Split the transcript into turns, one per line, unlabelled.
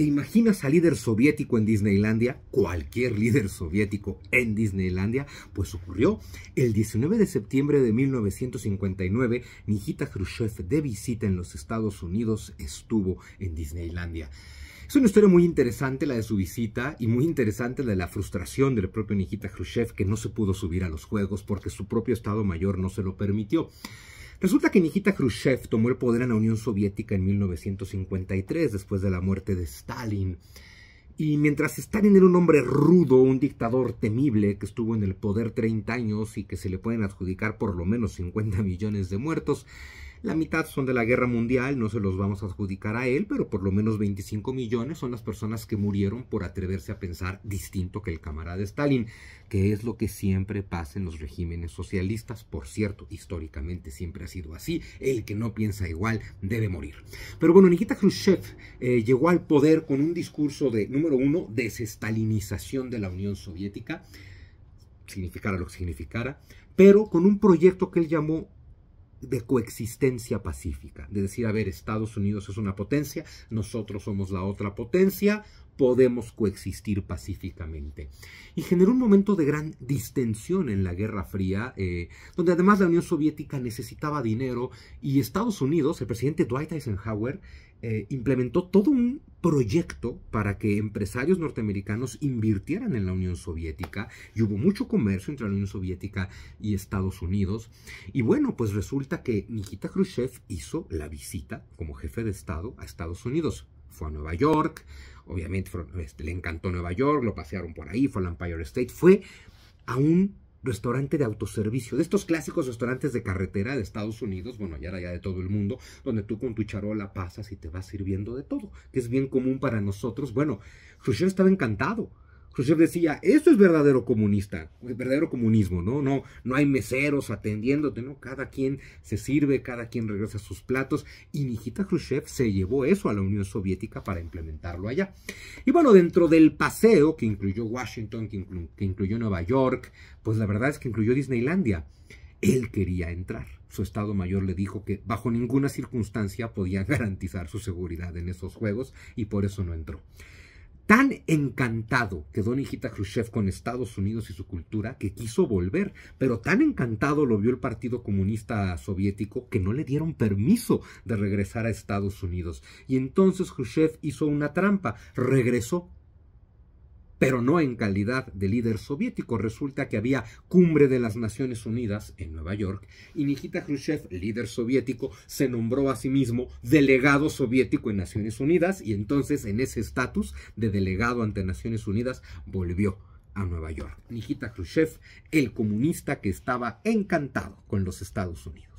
¿Te imaginas al líder soviético en Disneylandia? Cualquier líder soviético en Disneylandia. Pues ocurrió el 19 de septiembre de 1959. Nikita Khrushchev, de visita en los Estados Unidos, estuvo en Disneylandia. Es una historia muy interesante la de su visita y muy interesante la de la frustración del propio Nikita Khrushchev que no se pudo subir a los juegos porque su propio Estado Mayor no se lo permitió. Resulta que Nikita Khrushchev tomó el poder en la Unión Soviética en 1953, después de la muerte de Stalin. Y mientras Stalin era un hombre rudo, un dictador temible que estuvo en el poder 30 años y que se le pueden adjudicar por lo menos 50 millones de muertos, la mitad son de la guerra mundial, no se los vamos a adjudicar a él, pero por lo menos 25 millones son las personas que murieron por atreverse a pensar distinto que el camarada Stalin, que es lo que siempre pasa en los regímenes socialistas. Por cierto, históricamente siempre ha sido así. El que no piensa igual debe morir. Pero bueno, Nikita Khrushchev eh, llegó al poder con un discurso de, número uno, desestalinización de la Unión Soviética, significara lo que significara, pero con un proyecto que él llamó de coexistencia pacífica, de decir, a ver, Estados Unidos es una potencia, nosotros somos la otra potencia, podemos coexistir pacíficamente. Y generó un momento de gran distensión en la Guerra Fría, eh, donde además la Unión Soviética necesitaba dinero y Estados Unidos, el presidente Dwight Eisenhower, eh, implementó todo un proyecto para que empresarios norteamericanos invirtieran en la Unión Soviética y hubo mucho comercio entre la Unión Soviética y Estados Unidos. Y bueno, pues resulta que Nikita Khrushchev hizo la visita como jefe de Estado a Estados Unidos fue a Nueva York, obviamente le encantó Nueva York, lo pasearon por ahí, fue al Empire State, fue a un restaurante de autoservicio, de estos clásicos restaurantes de carretera de Estados Unidos, bueno, ya allá de todo el mundo, donde tú con tu charola pasas y te vas sirviendo de todo, que es bien común para nosotros. Bueno, Khrushchev estaba encantado, Khrushchev decía, esto es verdadero comunista, verdadero comunismo, ¿no? No, no hay meseros atendiéndote, ¿no? Cada quien se sirve, cada quien regresa a sus platos. Y Nikita Khrushchev se llevó eso a la Unión Soviética para implementarlo allá. Y bueno, dentro del paseo que incluyó Washington, que, que incluyó Nueva York, pues la verdad es que incluyó Disneylandia. Él quería entrar. Su Estado Mayor le dijo que bajo ninguna circunstancia podía garantizar su seguridad en esos juegos y por eso no entró. Tan encantado quedó Nikita Khrushchev con Estados Unidos y su cultura que quiso volver, pero tan encantado lo vio el Partido Comunista Soviético que no le dieron permiso de regresar a Estados Unidos. Y entonces Khrushchev hizo una trampa, regresó pero no en calidad de líder soviético. Resulta que había cumbre de las Naciones Unidas en Nueva York y Nikita Khrushchev, líder soviético, se nombró a sí mismo delegado soviético en Naciones Unidas y entonces en ese estatus de delegado ante Naciones Unidas volvió a Nueva York. Nikita Khrushchev, el comunista que estaba encantado con los Estados Unidos.